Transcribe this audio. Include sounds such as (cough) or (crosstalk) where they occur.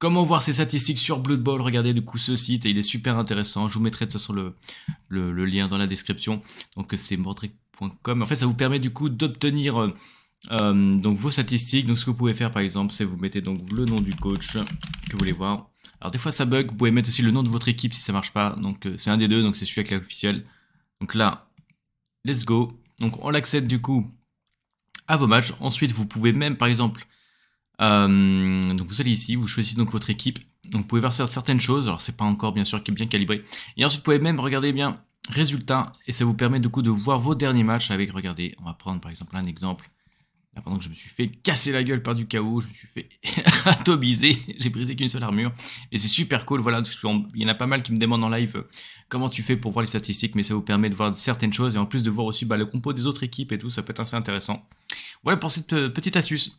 Comment voir ces statistiques sur Blood Bowl Regardez du coup ce site et il est super intéressant. Je vous mettrai de toute le, lien dans la description. Donc euh, c'est mordric.com. En fait, ça vous permet du coup d'obtenir euh, euh, donc vos statistiques. Donc ce que vous pouvez faire par exemple, c'est vous mettez donc le nom du coach que vous voulez voir. Alors des fois ça bug. Vous pouvez mettre aussi le nom de votre équipe si ça marche pas. Donc c'est un des deux. Donc c'est celui avec l'officiel. Donc là, let's go. Donc on l'accède du coup à vos matchs. Ensuite, vous pouvez même par exemple euh, donc vous allez ici, vous choisissez donc votre équipe. Donc vous pouvez voir certaines choses, alors c'est pas encore bien sûr est bien calibré. Et ensuite vous pouvez même regarder eh bien résultats et ça vous permet du coup de voir vos derniers matchs avec, regardez, on va prendre par exemple un exemple. Là, pendant que je me suis fait casser la gueule par du chaos, je me suis fait (laughs) atomiser, j'ai brisé qu'une seule armure. Et c'est super cool, voilà, il y en a pas mal qui me demandent en live euh, comment tu fais pour voir les statistiques, mais ça vous permet de voir certaines choses et en plus de voir aussi bah, le compo des autres équipes et tout, ça peut être assez intéressant. Voilà pour cette euh, petite astuce.